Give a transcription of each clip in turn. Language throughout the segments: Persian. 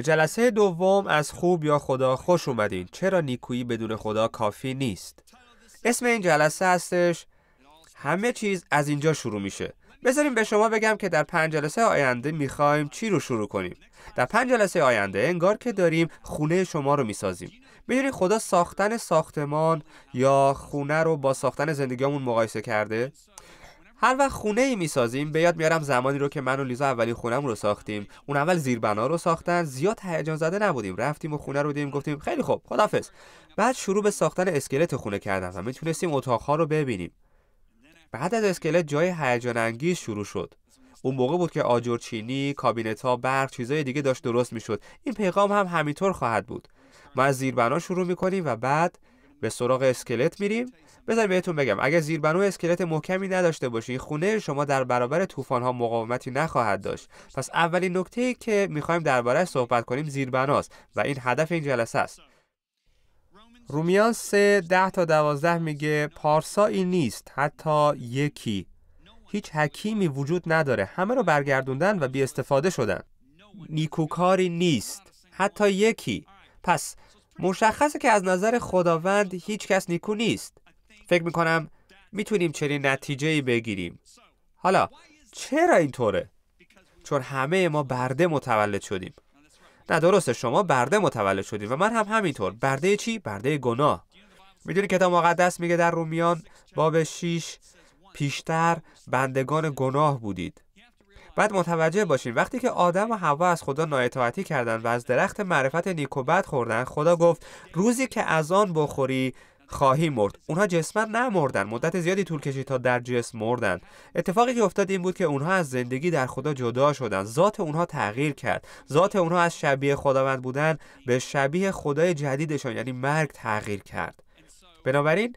به جلسه دوم از خوب یا خدا خوش اومدین چرا نیکویی بدون خدا کافی نیست اسم این جلسه هستش همه چیز از اینجا شروع میشه بذاریم به شما بگم که در پنج جلسه آینده میخوایم چی رو شروع کنیم در پنج جلسه آینده انگار که داریم خونه شما رو میسازیم میدونید خدا ساختن ساختمان یا خونه رو با ساختن زندگیمون مقایسه کرده هر وقت خونه ای میسازیم به یاد میارم زمانی رو که من و لیزا اولین خونم رو ساختیم اون اول زیربنا رو ساختن زیاد هیجان زده نبودیم رفتیم و خونه رو دیدیم گفتیم خیلی خوب خدافظ بعد شروع به ساختن اسکلت خونه کردم و میتونستیم اتاقها رو ببینیم بعد از اسکلت جای هیجان انگیز شروع شد اون موقع بود که چینی کابینت ها، برق، چیزای دیگه داشت درست میشد. این پیغام هم همینطور خواهد بود. ما از زیربنا شروع میکنیم و بعد به سراغ اسکلت میریم بذار بهتون بگم اگر زیربنو اسکلت محکمی نداشته باشی خونه شما در برابر طوفان ها مقاومتی نخواهد داشت پس اولین نکته که میخوایم درباره صحبت کنیم زیربناست و این هدف این جلسه است رومیان 3 10 تا 12 میگه پارسایی نیست حتی یکی هیچ حکیمی وجود نداره همه رو برگردوندن و بی استفاده شدن نیکوکاری نیست حتی یکی پس مشخصه که از نظر خداوند هیچ کس نیکو نیست فکر میکنم میتونیم چنین نتیجه ای بگیریم حالا چرا اینطوره؟ چون همه ما برده متولد شدیم نه درسته شما برده متولد شدیم و من هم همینطور برده چی؟ برده گناه میدونی کتاب مقدس میگه در رومیان باب 6 پیشتر بندگان گناه بودید بعد متوجه باشین وقتی که آدم و هوا از خدا نااطاعتی کردند و از درخت معرفت نیک بد خوردن خدا گفت روزی که از آن بخوری خواهی مرد اونها جسما نمردن مدت زیادی طول کشید تا در جسم مردن اتفاقی که افتاد این بود که اونها از زندگی در خدا جدا شدن ذات اونها تغییر کرد ذات اونها از شبیه خداوند بودن به شبیه خدای جدیدشان یعنی مرگ تغییر کرد بنابراین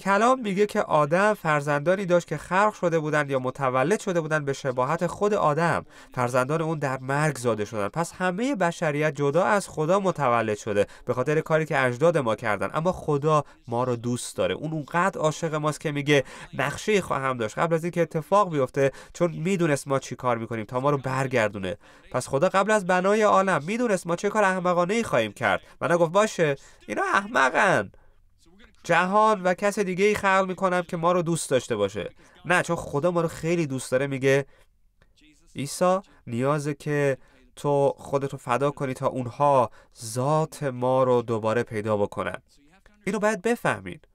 کلام میگه که آدم فرزندانی داشت که خلق شده بودند یا متولد شده بودند به شباهت خود آدم فرزندان اون در مرگ زاده شدن پس همه بشریت جدا از خدا متولد شده به خاطر کاری که اجداد ما کردن اما خدا ما رو دوست داره اون اونقدر عاشق ماست که میگه نقشه خواهم داشت قبل از اینکه اتفاق بیفته چون میدونست ما چی کار میکنیم تا ما رو برگردونه پس خدا قبل از بنای عالم میدونست ما چه کار احمقانه ای خواهیم کرد و نگفت باشه اینا احمقن جهان و کس دیگه ای خلق میکنم که ما رو دوست داشته باشه نه چون خدا ما رو خیلی دوست داره میگه عیسی نیازه که تو خودتو فدا کنی تا اونها ذات ما رو دوباره پیدا بکنن اینو باید بفهمید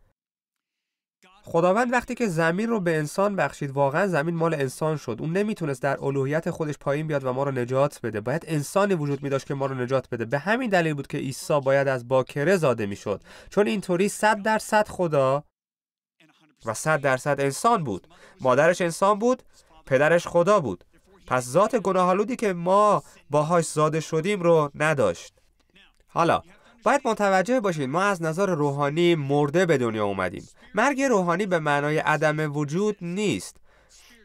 خداوند وقتی که زمین رو به انسان بخشید واقعا زمین مال انسان شد اون نمیتونست در الوهیت خودش پایین بیاد و ما رو نجات بده باید انسانی وجود می داشت که ما رو نجات بده به همین دلیل بود که عیسی باید از باکره زاده میشد چون اینطوری 100 درصد خدا و 100 درصد انسان بود مادرش انسان بود پدرش خدا بود پس ذات گناهالودی که ما باهاش زاده شدیم رو نداشت حالا باید متوجه باشید ما از نظر روحانی مرده به دنیا اومدیم مرگ روحانی به معنای عدم وجود نیست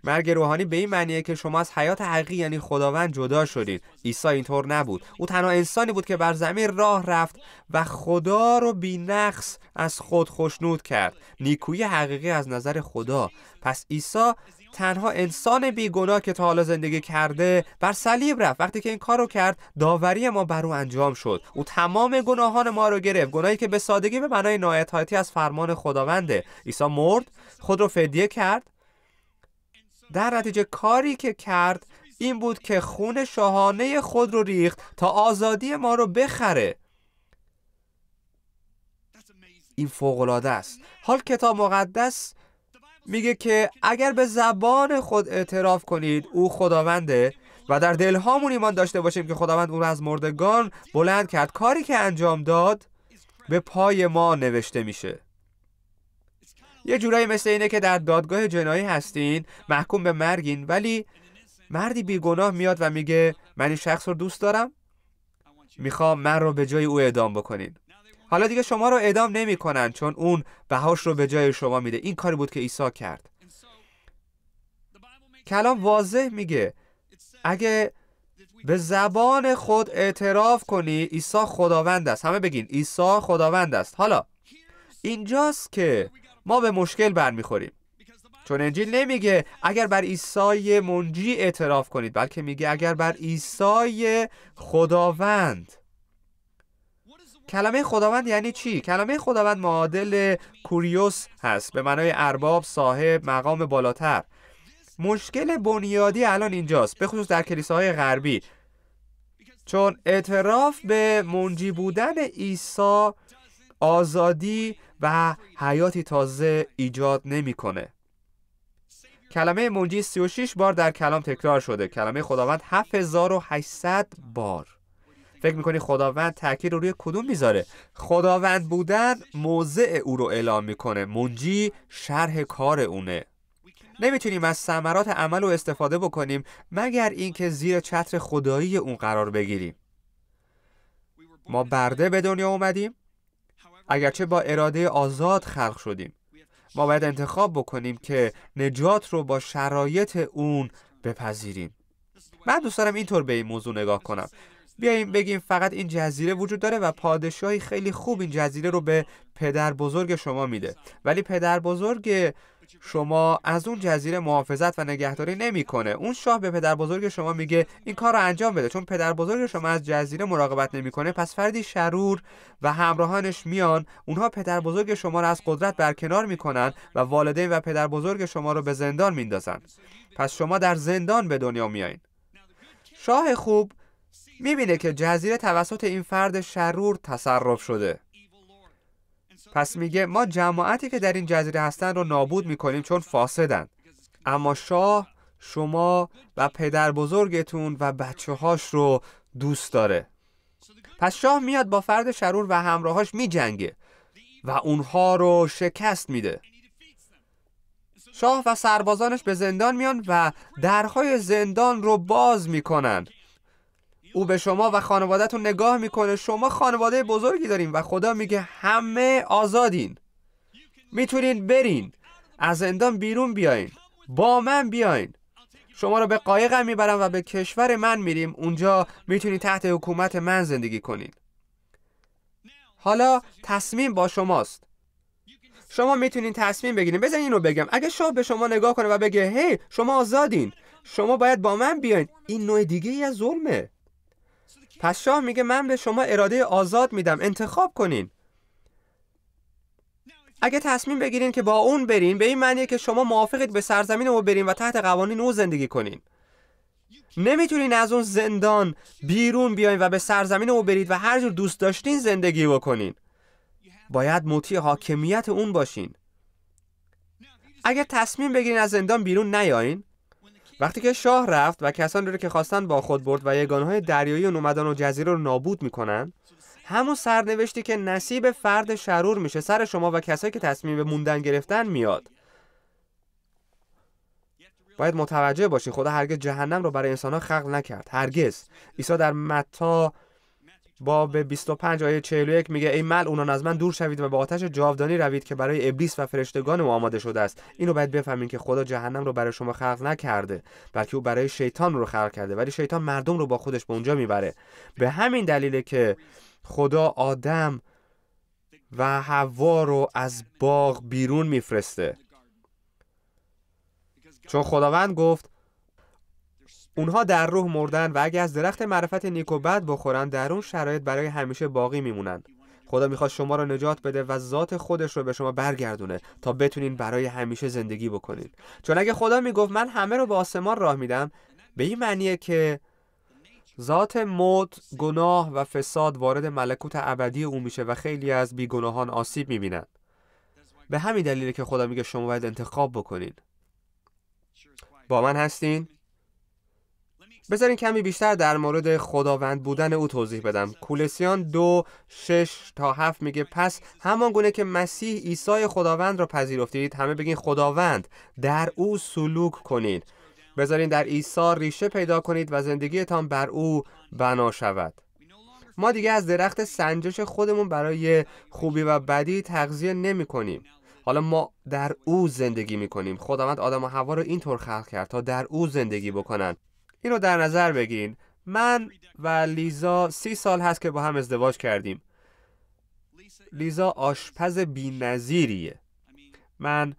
مرگ روحانی به این معنیه که شما از حیات حقیقی یعنی خداوند جدا شدید عیسی اینطور نبود او تنها انسانی بود که بر زمین راه رفت و خدا رو بینقص از خود خوشنود کرد نیکویی حقیقی از نظر خدا پس عیسی تنها انسان بیگناه که تا حالا زندگی کرده بر صلیب رفت وقتی که این کارو کرد داوری ما بر او انجام شد او تمام گناهان ما رو گرفت گناهی که به سادگی به معنای نایتهایتی از فرمان خداونده عیسی مرد خود رو فدیه کرد در نتیجه کاری که کرد این بود که خون شاهانه خود رو ریخت تا آزادی ما رو بخره این فوقالعاده است حال کتاب مقدس میگه که اگر به زبان خود اعتراف کنید او خداونده و در دلهامون ایمان داشته باشیم که خداوند او را از مردگان بلند کرد کاری که انجام داد به پای ما نوشته میشه یه جورایی مثل اینه که در دادگاه جنایی هستین محکوم به مرگین ولی مردی بیگناه میاد و میگه من این شخص رو دوست دارم میخوام من رو به جای او اعدام بکنین حالا دیگه شما رو اعدام نمیکنن چون اون بهاش رو به جای شما میده این کاری بود که عیسی کرد کلام واضح میگه اگه به زبان خود اعتراف کنی عیسی خداوند است همه بگین عیسی خداوند است حالا اینجاست که ما به مشکل برمیخوریم چون انجیل نمیگه اگر بر عیسی منجی اعتراف کنید بلکه میگه اگر بر عیسی خداوند کلمه خداوند یعنی چی؟ کلمه خداوند معادل کوریوس هست به معنای ارباب، صاحب، مقام بالاتر مشکل بنیادی الان اینجاست به خصوص در کلیساهای غربی چون اعتراف به منجی بودن عیسی آزادی و حیاتی تازه ایجاد نمیکنه. کلمه منجی 36 بار در کلام تکرار شده کلمه خداوند 7800 بار فکر میکنی خداوند تاکید رو روی کدوم میذاره خداوند بودن موضع او رو اعلام میکنه منجی شرح کار اونه نمیتونیم از ثمرات عمل رو استفاده بکنیم مگر اینکه زیر چتر خدایی اون قرار بگیریم ما برده به دنیا اومدیم اگرچه با اراده آزاد خلق شدیم ما باید انتخاب بکنیم که نجات رو با شرایط اون بپذیریم من دوست دارم اینطور به این موضوع نگاه کنم بیایم بگیم فقط این جزیره وجود داره و پادشاهی خیلی خوب این جزیره رو به پدر بزرگ شما میده ولی پدر بزرگ شما از اون جزیره محافظت و نگهداری نمیکنه اون شاه به پدر بزرگ شما میگه این کار رو انجام بده چون پدر بزرگ شما از جزیره مراقبت نمیکنه پس فردی شرور و همراهانش میان اونها پدر بزرگ شما رو از قدرت برکنار میکنن و والدین و پدر بزرگ شما رو به زندان میندازن پس شما در زندان به دنیا میایین شاه خوب میبینه که جزیره توسط این فرد شرور تصرف شده پس میگه ما جماعتی که در این جزیره هستن رو نابود میکنیم چون فاسدن اما شاه شما و پدر بزرگتون و بچه هاش رو دوست داره پس شاه میاد با فرد شرور و همراهاش میجنگه و اونها رو شکست میده شاه و سربازانش به زندان میان و درهای زندان رو باز میکنن او به شما و خانوادهتون نگاه میکنه شما خانواده بزرگی داریم و خدا میگه همه آزادین میتونین برین از زندان بیرون بیاین با من بیاین شما رو به قایقم میبرم و به کشور من میریم اونجا میتونین تحت حکومت من زندگی کنین حالا تصمیم با شماست شما میتونین تصمیم بگیرین بزن اینو بگم اگه شاه به شما نگاه کنه و بگه هی شما آزادین شما باید با من بیاین این نوع دیگه از ظلمه پس شاه میگه من به شما اراده آزاد میدم انتخاب کنین اگه تصمیم بگیرین که با اون برین به این معنیه که شما موافقید به سرزمین او برین و تحت قوانین او زندگی کنین نمیتونین از اون زندان بیرون بیاین و به سرزمین او برید و هر جور دوست داشتین زندگی بکنین باید مطیع حاکمیت اون باشین اگر تصمیم بگیرین از زندان بیرون نیاین وقتی که شاه رفت و کسانی رو که خواستن با خود برد و یگانهای دریایی و نومدان و جزیره رو نابود میکنن همون سرنوشتی که نصیب فرد شرور میشه سر شما و کسایی که تصمیم به موندن گرفتن میاد باید متوجه باشین خدا هرگز جهنم رو برای انسانها خلق نکرد هرگز عیسی در متا باب 25 آیه 41 میگه ای مل اونان از من دور شوید و به آتش جاودانی روید که برای ابلیس و فرشتگان او آماده شده است اینو باید بفهمین که خدا جهنم رو برای شما خلق نکرده بلکه او برای شیطان رو خلق کرده ولی شیطان مردم رو با خودش به اونجا میبره به همین دلیله که خدا آدم و حوا رو از باغ بیرون میفرسته چون خداوند گفت اونها در روح مردن و اگر از درخت معرفت نیک و بد بخورن در اون شرایط برای همیشه باقی میمونند خدا میخواد شما را نجات بده و ذات خودش رو به شما برگردونه تا بتونین برای همیشه زندگی بکنید چون اگه خدا میگفت من همه رو به آسمان راه میدم به این معنیه که ذات موت، گناه و فساد وارد ملکوت ابدی او میشه و خیلی از بیگناهان آسیب میبینند. به همین دلیله که خدا میگه شما باید انتخاب بکنید با من هستین؟ بذارین کمی بیشتر در مورد خداوند بودن او توضیح بدم کولسیان دو شش تا هفت میگه پس همان گونه که مسیح عیسی خداوند را پذیرفتید همه بگین خداوند در او سلوک کنید بذارین در عیسی ریشه پیدا کنید و زندگیتان بر او بنا شود ما دیگه از درخت سنجش خودمون برای خوبی و بدی تغذیه نمی کنیم حالا ما در او زندگی می کنیم خداوند آدم و هوا رو اینطور خلق کرد تا در او زندگی بکنند. اینو رو در نظر بگیرین من و لیزا سی سال هست که با هم ازدواج کردیم لیزا آشپز بی نظیریه. من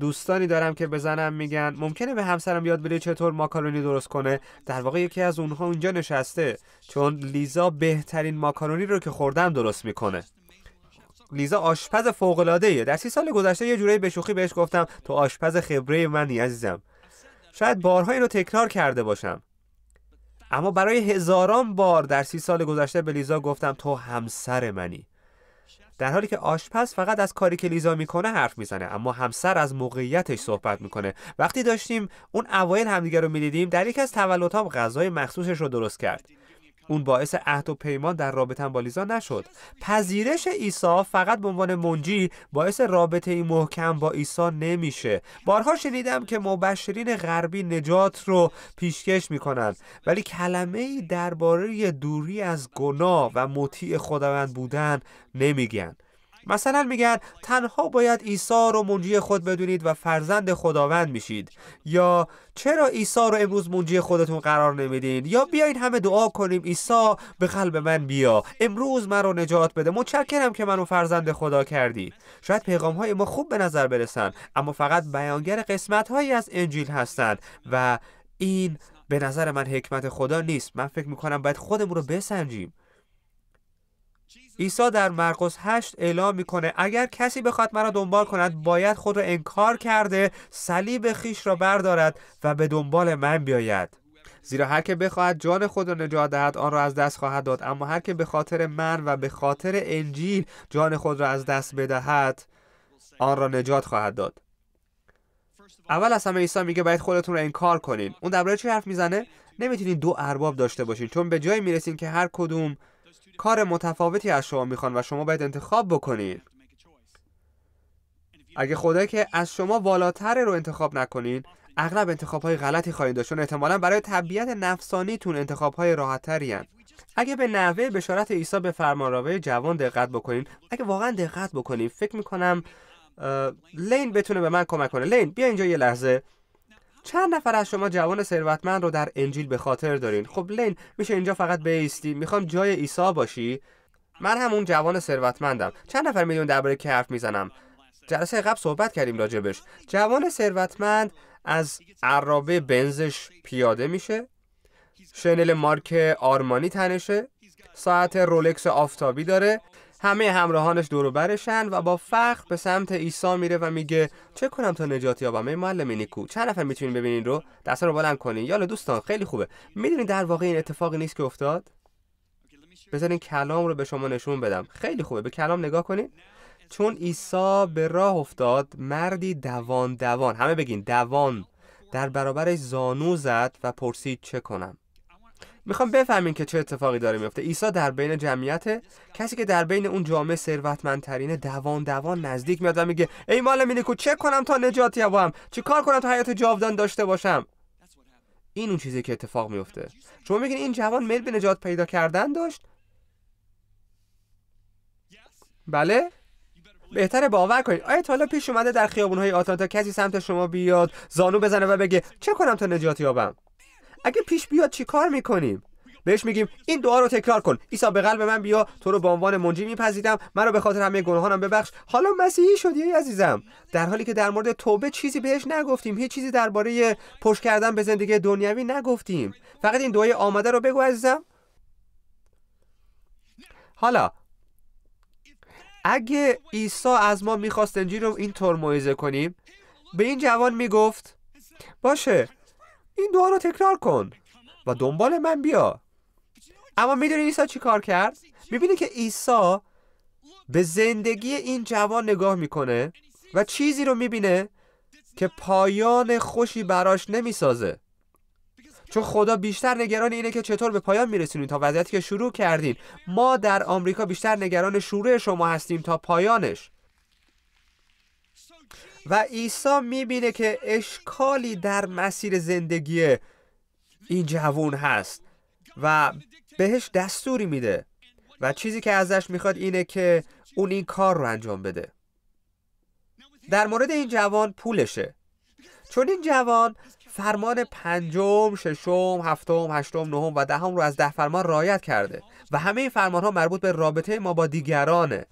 دوستانی دارم که بزنم میگن ممکنه به همسرم یاد بده چطور ماکارونی درست کنه در واقع یکی از اونها اونجا نشسته چون لیزا بهترین ماکارونی رو که خوردم درست میکنه لیزا آشپز فوق العاده در سی سال گذشته یه جورایی به شوخی بهش گفتم تو آشپز خبره منی عزیزم شاید بارها این رو تکرار کرده باشم اما برای هزاران بار در سی سال گذشته به لیزا گفتم تو همسر منی در حالی که آشپز فقط از کاری که لیزا میکنه حرف میزنه اما همسر از موقعیتش صحبت میکنه وقتی داشتیم اون اوایل همدیگه رو میدیدیم در یکی از تولدهام غذای مخصوصش رو درست کرد اون باعث عهد و پیمان در رابطه با لیزا نشد پذیرش عیسی فقط به عنوان منجی باعث رابطه ای محکم با عیسی نمیشه بارها شنیدم که مبشرین غربی نجات رو پیشکش میکنند ولی کلمه ای درباره دوری از گناه و مطیع خداوند بودن نمیگن مثلا میگن تنها باید عیسی رو منجی خود بدونید و فرزند خداوند میشید یا چرا عیسی رو امروز منجی خودتون قرار نمیدین یا بیاین همه دعا کنیم عیسی به قلب من بیا امروز من رو نجات بده متشکرم که منو فرزند خدا کردی شاید پیغام های ما خوب به نظر برسن اما فقط بیانگر قسمت هایی از انجیل هستند و این به نظر من حکمت خدا نیست من فکر میکنم باید خودمون رو بسنجیم عیسی در مرقس 8 اعلام میکنه اگر کسی بخواد مرا دنبال کند باید خود را انکار کرده صلیب خیش را بردارد و به دنبال من بیاید زیرا هر که بخواهد جان خود را نجات دهد آن را از دست خواهد داد اما هر که به خاطر من و به خاطر انجیل جان خود را از دست بدهد آن را نجات خواهد داد اول از همه عیسی میگه باید خودتون رو انکار کنین اون درباره چه حرف میزنه نمیتونین دو ارباب داشته باشین چون به جایی میرسین که هر کدوم کار متفاوتی از شما میخوان و شما باید انتخاب بکنید. اگه خدا که از شما بالاتر رو انتخاب نکنین اغلب انتخاب های غلطی خواهید داشت چون احتمالا برای طبیعت نفسانیتون انتخاب های راحتتری اگه به نحوه بشارت عیسی به روای جوان دقت بکنین اگه واقعا دقت بکنین فکر میکنم لین بتونه به من کمک کنه لین بیا اینجا یه لحظه چند نفر از شما جوان ثروتمند رو در انجیل به خاطر دارین خب لین میشه اینجا فقط بیستی میخوام جای عیسی باشی من همون جوان ثروتمندم چند نفر میدون درباره که حرف میزنم جلسه قبل صحبت کردیم راجبش جوان ثروتمند از عرابه بنزش پیاده میشه شنل مارک آرمانی تنشه ساعت رولکس آفتابی داره همه همراهانش دور برشن و با فخر به سمت عیسی میره و میگه چه کنم تا نجات یابم ای معلم نیکو چند نفر میتونین ببینین رو دست رو بلند کنین یالا دوستان خیلی خوبه میدونین در واقع این اتفاقی نیست که افتاد بذارین کلام رو به شما نشون بدم خیلی خوبه به کلام نگاه کنین چون عیسی به راه افتاد مردی دوان دوان همه بگین دوان در برابرش زانو زد و پرسید چه کنم میخوام بفهمین که چه اتفاقی داره میفته عیسی در بین جمعیت کسی که در بین اون جامعه ثروتمندترین دوان دوان نزدیک میاد و میگه ای مال کو چه کنم تا نجات یابم چه کار کنم تا حیات جاودان داشته باشم این اون چیزی که اتفاق میفته شما میگین این جوان میل به نجات پیدا کردن داشت بله بهتره باور کنید آیا حالا پیش اومده در خیابونهای آتلانتا کسی سمت شما بیاد زانو بزنه و بگه چه کنم تا نجات یابم اگه پیش بیاد کار میکنیم بهش میگیم این دعا رو تکرار کن عیسی به قلب من بیا تو رو به عنوان منجی میپذیرم رو به خاطر همه گناهانم ببخش حالا مسیحی شدی ای عزیزم در حالی که در مورد توبه چیزی بهش نگفتیم هیچ چیزی درباره پشت کردن به زندگی دنیوی نگفتیم فقط این دعای آمده رو بگو عزیزم حالا اگه عیسی از ما میخواست انجیل رو اینطور موعظه کنیم به این جوان میگفت باشه این دعا رو تکرار کن و دنبال من بیا اما میدونی عیسی چی کار کرد؟ میبینی که عیسی به زندگی این جوان نگاه میکنه و چیزی رو میبینه که پایان خوشی براش نمیسازه چون خدا بیشتر نگران اینه که چطور به پایان میرسونید تا وضعیتی که شروع کردین ما در آمریکا بیشتر نگران شروع شما هستیم تا پایانش و عیسی میبینه که اشکالی در مسیر زندگی این جوان هست و بهش دستوری میده و چیزی که ازش میخواد اینه که اون این کار رو انجام بده در مورد این جوان پولشه چون این جوان فرمان پنجم، ششم، هفتم، هشتم، نهم و دهم رو از ده فرمان رعایت کرده و همه این فرمان ها مربوط به رابطه ما با دیگرانه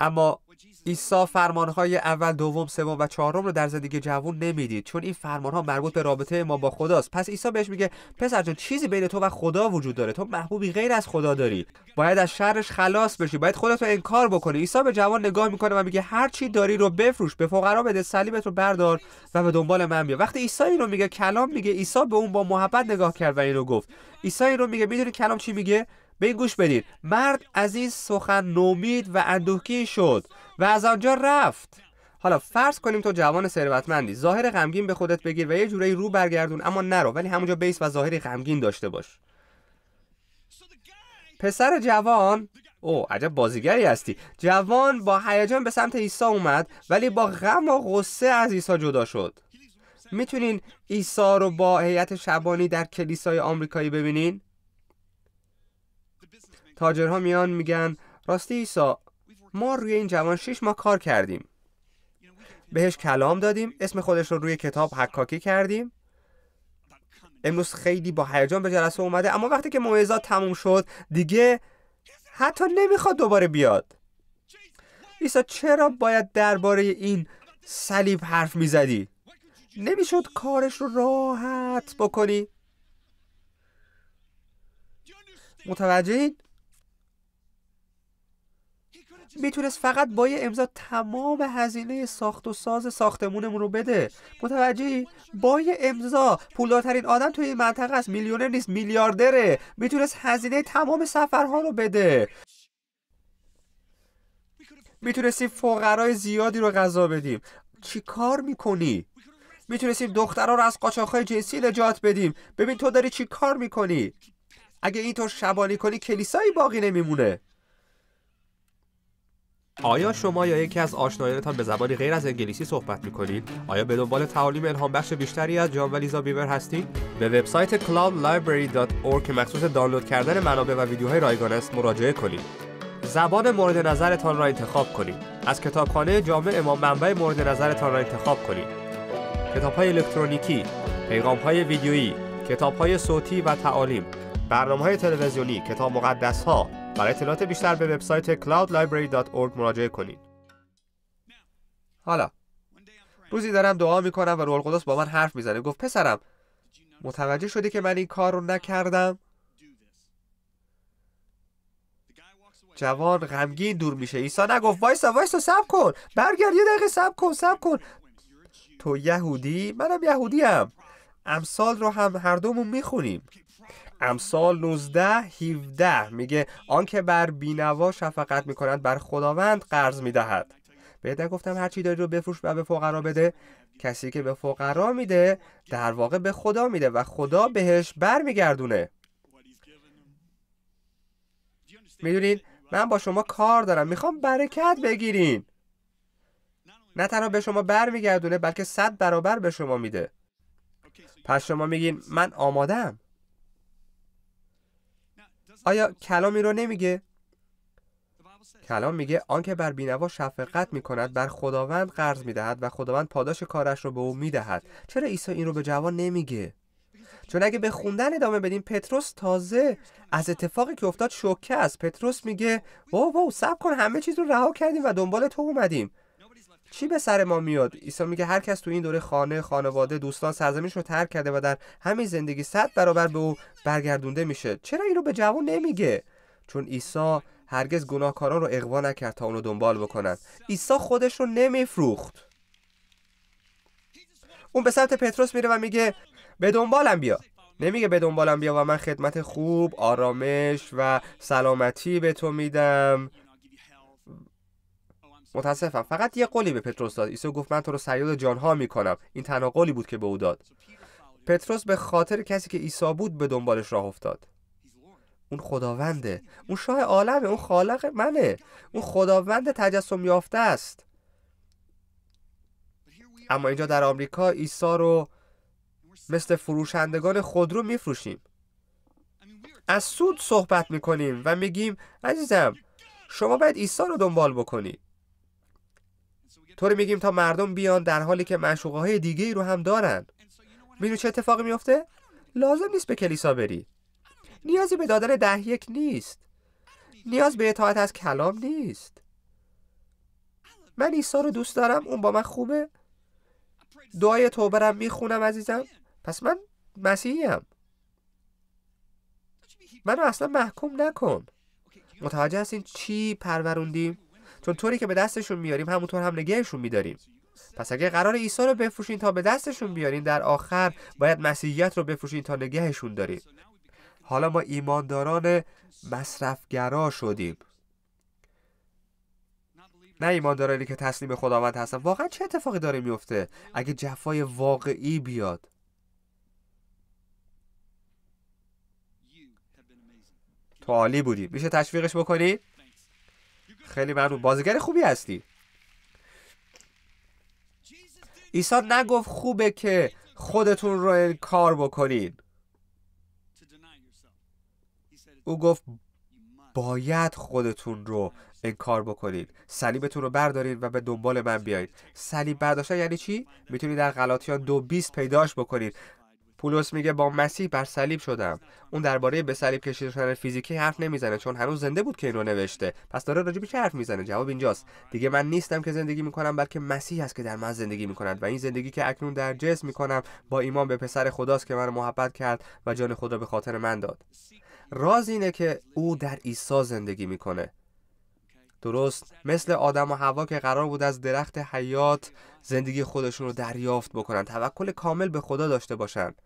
اما عیسی فرمانهای اول دوم سوم و چهارم رو در زندگی جوون نمیدید چون این فرمانها مربوط به رابطه ما با خداست پس عیسی بهش میگه پسر جان چیزی بین تو و خدا وجود داره تو محبوبی غیر از خدا داری باید از شرش خلاص بشی باید خودت رو انکار بکنی عیسی به جوان نگاه میکنه و میگه هر چی داری رو بفروش به فقرا بده صلیبت رو بردار و به دنبال من بیا وقتی عیسی اینو میگه کلام میگه عیسی به اون با محبت نگاه کرد و اینو گفت عیسی اینو میگه میدونی کلام چی میگه به این گوش بدید مرد از این سخن نومید و اندوهگین شد و از آنجا رفت حالا فرض کنیم تو جوان ثروتمندی ظاهر غمگین به خودت بگیر و یه جورایی رو برگردون اما نرو ولی همونجا بیس و ظاهری غمگین داشته باش پسر جوان او عجب بازیگری هستی جوان با هیجان به سمت عیسی اومد ولی با غم و غصه از عیسی جدا شد میتونین عیسی رو با هیئت شبانی در کلیسای آمریکایی ببینین تاجرها میان میگن راستی عیسی ما روی این جوان شش ما کار کردیم بهش کلام دادیم اسم خودش رو روی کتاب حکاکی کردیم امروز خیلی با هیجان به جلسه اومده اما وقتی که موعظات تموم شد دیگه حتی نمیخواد دوباره بیاد عیسی چرا باید درباره این صلیب حرف میزدی نمیشد کارش رو راحت بکنی این؟ میتونست فقط با یه امضا تمام هزینه ساخت و ساز ساختمونمون رو بده متوجهی با یه امضا پولدارترین آدم توی این منطقه است میلیونر نیست میلیاردره میتونست هزینه تمام سفرها رو بده میتونستیم فقرای زیادی رو غذا بدیم چی کار میکنی؟ میتونستیم دخترها رو از قاچاقهای جنسی نجات بدیم ببین تو داری چی کار میکنی؟ اگه اینطور شبانی کنی کلیسایی باقی نمیمونه آیا شما یا یکی از آشنایانتان به زبانی غیر از انگلیسی صحبت میکنید آیا به دنبال تعالیم الهام بخش بیشتری از جان و لیزا بیور هستید به وبسایت cloudlibrary.org که مخصوص دانلود کردن منابع و ویدیوهای رایگان است مراجعه کنید زبان مورد نظرتان را انتخاب کنید از کتابخانه جامع امام منبع مورد نظرتان را انتخاب کنید کتابهای الکترونیکی پیغامهای ویدیویی کتابهای صوتی و تعالیم برنامه های تلویزیونی کتاب مقدس برای اطلاعات بیشتر به وبسایت cloudlibrary.org مراجعه کنید. حالا روزی دارم دعا میکنم و روح با من حرف میزنه گفت پسرم متوجه شدی که من این کار رو نکردم جوان غمگین دور میشه عیسی نگفت وایسا وایسا سب کن برگرد یه دقیقه سب کن سب کن تو یهودی منم یهودیم امثال رو هم هر دومون میخونیم امثال 19 17 میگه آنکه بر بینوا شفقت میکند بر خداوند قرض میدهد بهت گفتم هر چی داری رو بفروش و به فقرا بده کسی که به فقرا میده در واقع به خدا میده و خدا بهش برمیگردونه میدونین من با شما کار دارم میخوام برکت بگیرین نه تنها به شما برمیگردونه بلکه صد برابر به شما میده پس شما میگین من آمادم آیا کلامی رو نمیگه؟ کلام میگه آنکه بر بینوا شفقت میکند بر خداوند قرض میدهد و خداوند پاداش کارش رو به او میدهد چرا عیسی این رو به جوان نمیگه چون اگه به خوندن ادامه بدیم پتروس تازه از اتفاقی که افتاد شوکه است پتروس میگه واو وو سب کن همه چیز رو رها کردیم و دنبال تو اومدیم چی به سر ما میاد عیسی میگه هر کس تو این دوره خانه خانواده دوستان سرزمینش رو ترک کرده و در همین زندگی صد برابر به او برگردونده میشه چرا این رو به جوان نمیگه چون عیسی هرگز گناهکاران رو اغوا نکرد تا اونو دنبال بکنن عیسی خودش رو نمیفروخت اون به سمت پتروس میره و میگه به دنبالم بیا نمیگه به دنبالم بیا و من خدمت خوب آرامش و سلامتی به تو میدم متاسفم فقط یه قولی به پتروس داد عیسی گفت من تو رو سیاد جانها میکنم این تنها قولی بود که به او داد پتروس به خاطر کسی که عیسی بود به دنبالش راه افتاد اون خداونده اون شاه عالمه اون خالق منه اون خداوند تجسم یافته است اما اینجا در آمریکا عیسی رو مثل فروشندگان خودرو میفروشیم از سود صحبت میکنیم و میگیم عزیزم شما باید عیسی رو دنبال بکنی طوری میگیم تا مردم بیان در حالی که مشوقه های دیگه ای رو هم دارن میدونی چه اتفاقی میفته لازم نیست به کلیسا بری نیازی به دادن ده یک نیست نیاز به اطاعت از کلام نیست من عیسی رو دوست دارم اون با من خوبه دعای توبرم برم میخونم عزیزم پس من مسیحیم منو اصلا محکوم نکن متوجه هستین چی پروروندیم چون طوری که به دستشون میاریم همونطور هم نگهشون میداریم پس اگه قرار عیسی رو بفروشین تا به دستشون بیارین در آخر باید مسیحیت رو بفروشین تا نگهشون داریم. حالا ما ایمانداران مصرفگرا شدیم نه ایماندارانی که تسلیم خداوند هستن واقعا چه اتفاقی داره میفته اگه جفای واقعی بیاد تو عالی بودی میشه تشویقش بکنی خیلی ممنون بازیگر خوبی هستی عیسی نگفت خوبه که خودتون رو انکار بکنید او گفت باید خودتون رو انکار بکنید صلیبتون رو بردارید و به دنبال من بیایید صلیب برداشتن یعنی چی میتونید در غلاطیان دو بیست پیداش بکنید پولس میگه با مسیح بر صلیب شدم اون درباره به صلیب کشیدن فیزیکی حرف نمیزنه چون هنوز زنده بود که این نوشته پس داره راجبی چه حرف میزنه جواب اینجاست دیگه من نیستم که زندگی میکنم بلکه مسیح است که در من زندگی میکند و این زندگی که اکنون در جسم میکنم با ایمان به پسر خداست که من محبت کرد و جان خود را به خاطر من داد راز اینه که او در عیسی زندگی میکنه درست مثل آدم و هوا که قرار بود از درخت حیات زندگی خودشون رو دریافت بکنن توکل کامل به خدا داشته باشند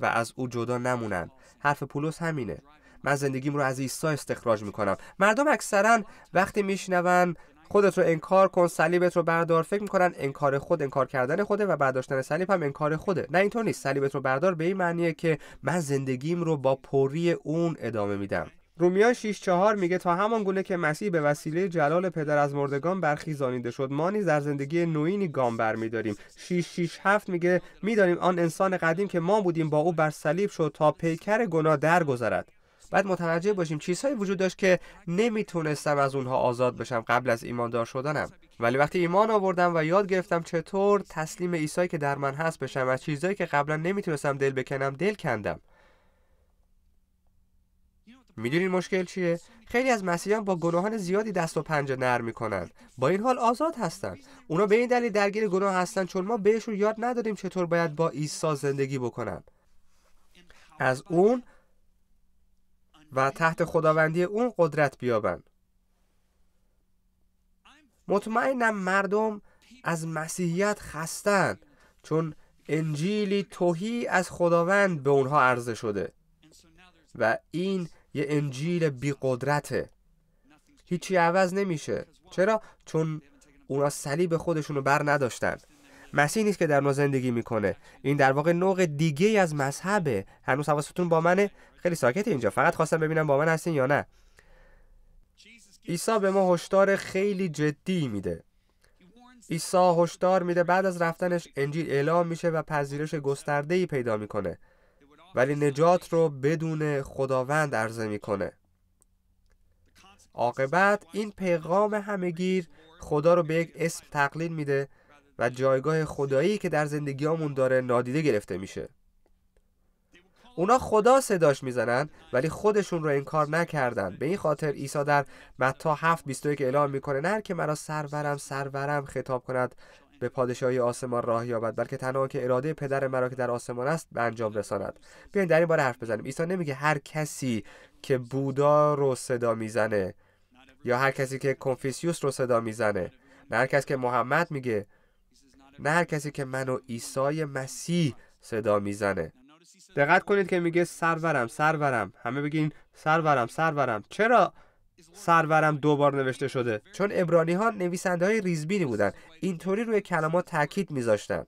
و از او جدا نمونند حرف پولس همینه من زندگیم رو از عیسی استخراج میکنم مردم اکثرا وقتی میشنون خودت رو انکار کن صلیبت رو بردار فکر میکنن انکار خود انکار کردن خوده و برداشتن صلیب هم انکار خوده نه اینطور نیست صلیبت رو بردار به این معنیه که من زندگیم رو با پوری اون ادامه میدم رومیان 6:4 میگه تا همان گونه که مسیح به وسیله جلال پدر از مردگان برخیزانیده شد ما نیز در زندگی نوینی گام برمیداریم 6 6 7 میگه میدانیم آن انسان قدیم که ما بودیم با او بر صلیب شد تا پیکر گناه درگذرد بعد متوجه باشیم چیزهایی وجود داشت که نمیتونستم از اونها آزاد بشم قبل از ایماندار شدنم ولی وقتی ایمان آوردم و یاد گرفتم چطور تسلیم عیسی که در من هست بشم از چیزهایی که قبلا نمیتونستم دل بکنم دل کندم میدونین مشکل چیه خیلی از مسیحیان با گناهان زیادی دست و پنجه نرم میکنند با این حال آزاد هستند اونا به این دلیل درگیر گناه هستند چون ما بهشون یاد نداریم چطور باید با عیسی زندگی بکنن از اون و تحت خداوندی اون قدرت بیابند مطمئنم مردم از مسیحیت خستند چون انجیلی توهی از خداوند به اونها عرضه شده و این یه انجیل بی قدرته هیچی عوض نمیشه چرا چون اونا صلیب خودشونو بر نداشتن مسیح نیست که در ما زندگی میکنه این در واقع نوع دیگه از مذهبه هنوز حواستون با منه خیلی ساکت اینجا فقط خواستم ببینم با من هستین یا نه عیسی به ما هشدار خیلی جدی میده عیسی هشدار میده بعد از رفتنش انجیل اعلام میشه و پذیرش گسترده پیدا میکنه ولی نجات رو بدون خداوند عرضه میکنه عاقبت این پیغام همگیر خدا رو به یک اسم تقلیل میده و جایگاه خدایی که در زندگیامون داره نادیده گرفته میشه اونا خدا صداش میزنن ولی خودشون رو انکار نکردن به این خاطر عیسی در متا 7.21 که اعلام میکنه نه که مرا سرورم سرورم خطاب کند به پادشاهی آسمان راه یابد بلکه تنها که اراده پدر مرا که در آسمان است به انجام رساند بیاین در این باره حرف بزنیم عیسی نمیگه هر کسی که بودا رو صدا میزنه یا هر کسی که کنفیسیوس رو صدا میزنه نه هر کسی که محمد میگه نه هر کسی که من و عیسی مسیح صدا میزنه دقت کنید که میگه سرورم سرورم همه بگین سرورم سرورم چرا سرورم دوبار نوشته شده چون ابرانی ها نویسنده های ریزبینی بودن اینطوری روی کلمات تاکید میذاشتن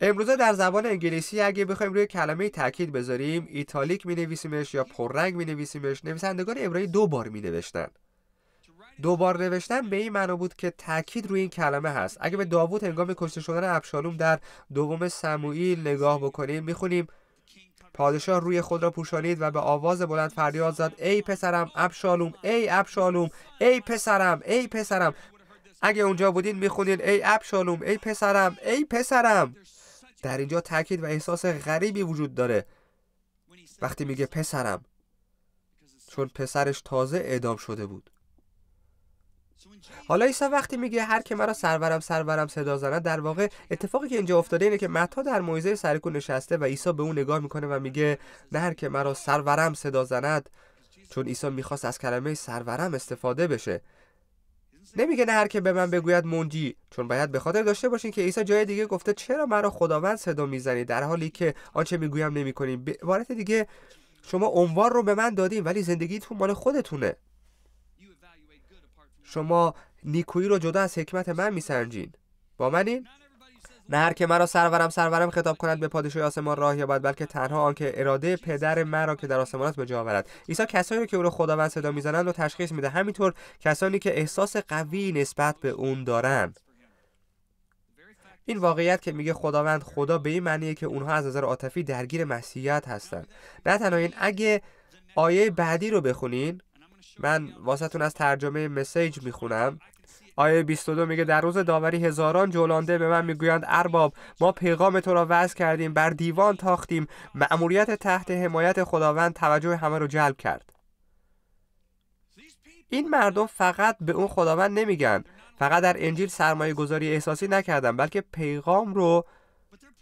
امروزه در زبان انگلیسی اگه بخوایم روی کلمه تاکید بذاریم ایتالیک می نویسیمش یا پررنگ می نویسیمش نویسندگان ابرانی دو بار می نوشتن دوبار نوشتن به این معنا بود که تاکید روی این کلمه هست اگه به داوود هنگام کشته شدن ابشالوم در دوم سموئیل نگاه بکنیم میخونیم پادشاه روی خود را پوشانید و به آواز بلند فریاد زد ای پسرم ابشالوم ای ابشالوم ای پسرم ای پسرم اگه اونجا بودین میخونین ای ابشالوم ای پسرم ای پسرم در اینجا تاکید و احساس غریبی وجود داره وقتی میگه پسرم چون پسرش تازه اعدام شده بود حالا عیسی وقتی میگه هر که مرا سرورم سرورم صدا زند در واقع اتفاقی که اینجا افتاده اینه که متا در موعظه سرکو نشسته و عیسی به اون نگاه میکنه و میگه نه هر که مرا سرورم صدا زند چون عیسی میخواست از کلمه سرورم استفاده بشه نمیگه نه هر که به من بگوید منجی چون باید به خاطر داشته باشین که عیسی جای دیگه گفته چرا مرا خداوند صدا میزنی در حالی که آنچه میگویم نمیکنیم وارد دیگه شما عنوان رو به من دادیم ولی زندگیتون مال خودتونه شما نیکویی رو جدا از حکمت من میسنجین با منین نه هر که مرا سرورم سرورم خطاب کند به پادشاه آسمان راه یابد بلکه تنها آنکه اراده پدر مرا که در آسمان است به جا آورد عیسی کسانی رو که او را خداوند صدا میزنند و تشخیص میده همینطور کسانی که احساس قوی نسبت به اون دارند این واقعیت که میگه خداوند خدا به این معنیه که اونها از نظر عاطفی درگیر مسیحیت هستند نه تنها این اگه آیه بعدی رو بخونین من واسطون از ترجمه مسیج میخونم آیه 22 میگه در روز داوری هزاران جولانده به من میگویند ارباب ما پیغام تو را وضع کردیم بر دیوان تاختیم مأموریت تحت حمایت خداوند توجه همه رو جلب کرد این مردم فقط به اون خداوند نمیگن فقط در انجیل سرمایه گذاری احساسی نکردن بلکه پیغام رو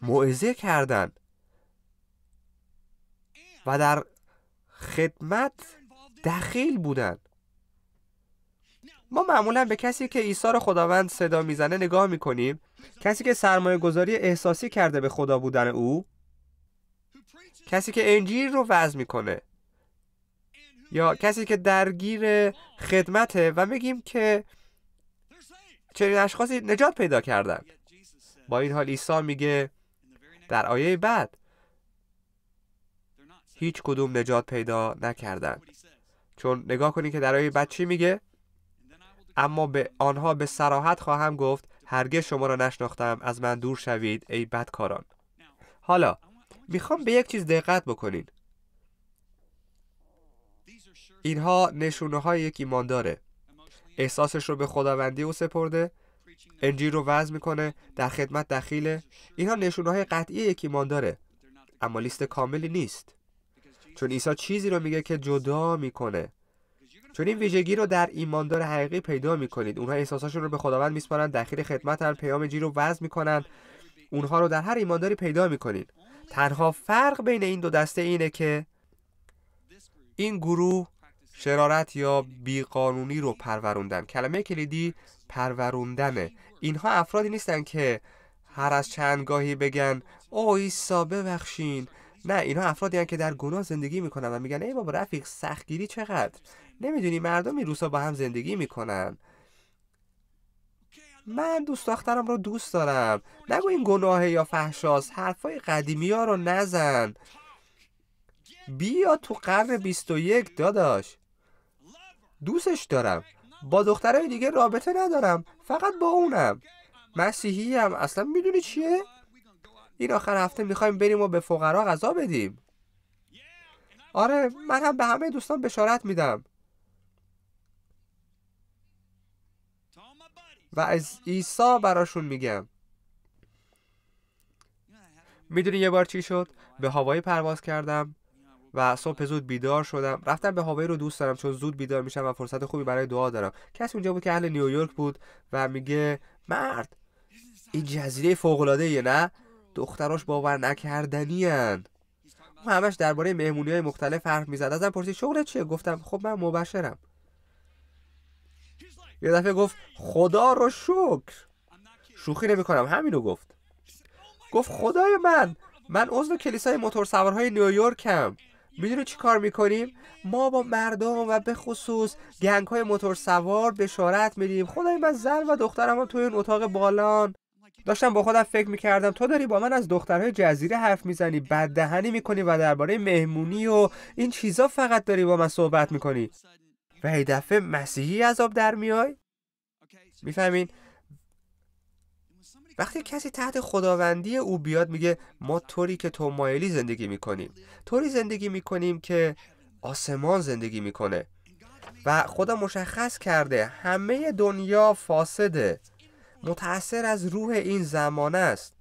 موعظه کردن و در خدمت دخیل بودن ما معمولا به کسی که ایثار خداوند صدا میزنه نگاه میکنیم کسی که سرمایه گذاری احساسی کرده به خدا بودن او کسی که انجیل رو وضع میکنه یا کسی که درگیر خدمته و میگیم که چنین اشخاصی نجات پیدا کردن با این حال عیسی میگه در آیه بعد هیچ کدوم نجات پیدا نکردند چون نگاه کنید که در بعد چی میگه اما به آنها به سراحت خواهم گفت هرگز شما را نشناختم از من دور شوید ای بدکاران حالا میخوام به یک چیز دقت بکنین اینها نشونه های یک داره احساسش رو به خداوندی او سپرده انجیل رو وضع میکنه در خدمت دخیله اینها نشونه های قطعی یک داره، اما لیست کاملی نیست چون عیسی چیزی رو میگه که جدا میکنه چون این ویژگی رو در ایماندار حقیقی پیدا میکنید اونها احساساشون رو به خداوند میسپارن دخیل خدمتن پیام جی رو وضع میکنن اونها رو در هر ایمانداری پیدا میکنید تنها فرق بین این دو دسته اینه که این گروه شرارت یا بیقانونی رو پروروندن کلمه کلیدی پروروندنه اینها افرادی نیستن که هر از چند گاهی بگن او عیسی ببخشین نه اینا افرادی هستند که در گناه زندگی میکنن و میگن ای بابا رفیق سختگیری چقدر نمیدونی مردم این با هم زندگی میکنن من دوست دخترم رو دوست دارم نگو این گناه یا فحشاست حرفای قدیمی ها رو نزن بیا تو قرن 21 داداش دوستش دارم با دخترهای دیگه رابطه ندارم فقط با اونم مسیحی هم اصلا میدونی چیه این آخر هفته میخوایم بریم و به فقرا غذا بدیم آره من هم به همه دوستان بشارت میدم و از عیسی براشون میگم میدونی یه بار چی شد به هوایی پرواز کردم و صبح زود بیدار شدم رفتم به هوایی رو دوست دارم چون زود بیدار میشم و فرصت خوبی برای دعا دارم کسی اونجا بود که اهل نیویورک بود و میگه مرد این جزیره فوقلاده یه نه دختراش باور نکردنی هن. خب، همش درباره مهمونی های مختلف حرف میزد ازم پرسید شغل چیه گفتم خب من مبشرم یه دفعه گفت خدا رو شکر شوخی نمی کنم همینو گفت گفت خدای من من عضو کلیسای موتور سوارهای نیویورکم میدونی چی کار میکنیم ما با مردم و به خصوص گنگ های موتور سوار بشارت میدیم خدای من زن و دخترم هم توی این اتاق بالان داشتم با خودم فکر میکردم تو داری با من از دخترهای جزیره حرف میزنی بددهنی دهنی میکنی و درباره مهمونی و این چیزا فقط داری با من صحبت میکنی و هی دفعه مسیحی از آب در میای میفهمین وقتی کسی تحت خداوندی او بیاد میگه ما طوری که تو مایلی زندگی میکنیم طوری زندگی میکنیم که آسمان زندگی میکنه و خدا مشخص کرده همه دنیا فاسده متأثر از روح این زمان است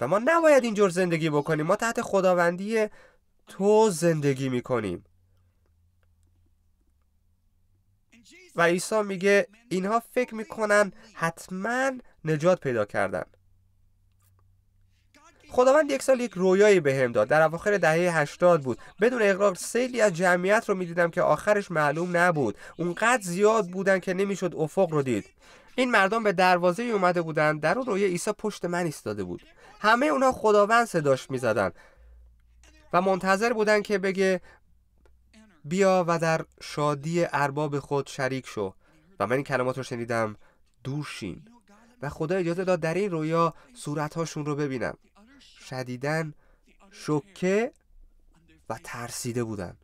و ما نباید اینجور زندگی بکنیم ما تحت خداوندی تو زندگی میکنیم و عیسی میگه اینها فکر میکنن حتما نجات پیدا کردن خداوند یک سال یک رویایی به هم داد در اواخر دهه 80 بود بدون اقرار سیلی از جمعیت رو میدیدم که آخرش معلوم نبود اونقدر زیاد بودن که نمیشد افق رو دید این مردم به دروازه اومده بودند در اون روی عیسی پشت من ایستاده بود همه اونا خداوند صداش میزدند و منتظر بودند که بگه بیا و در شادی ارباب خود شریک شو و من این کلمات رو شنیدم دوشین. و خدا اجازه داد در این رویا صورتهاشون رو ببینم شدیدن شکه و ترسیده بودن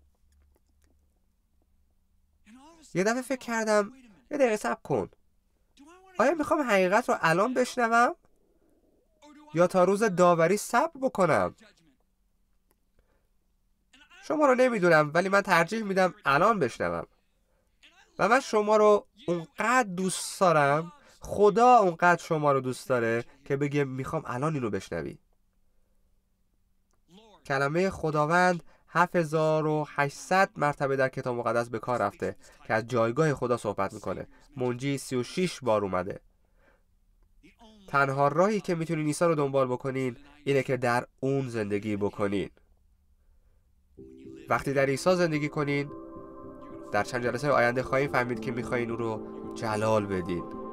یه دفعه فکر کردم یه دقیقه سب کن آیا میخوام حقیقت رو الان بشنوم یا تا روز داوری صبر بکنم شما رو نمیدونم ولی من ترجیح میدم الان بشنوم و من شما رو اونقدر دوست دارم خدا اونقدر شما رو دوست داره که بگه میخوام الان اینو بشنوی کلمه خداوند 7800 مرتبه در کتاب مقدس به کار رفته که از جایگاه خدا صحبت میکنه منجی 36 بار اومده تنها راهی که میتونین عیسی رو دنبال بکنین اینه که در اون زندگی بکنین وقتی در عیسی زندگی کنین در چند جلسه آینده خواهیم فهمید که میخواین او رو جلال بدین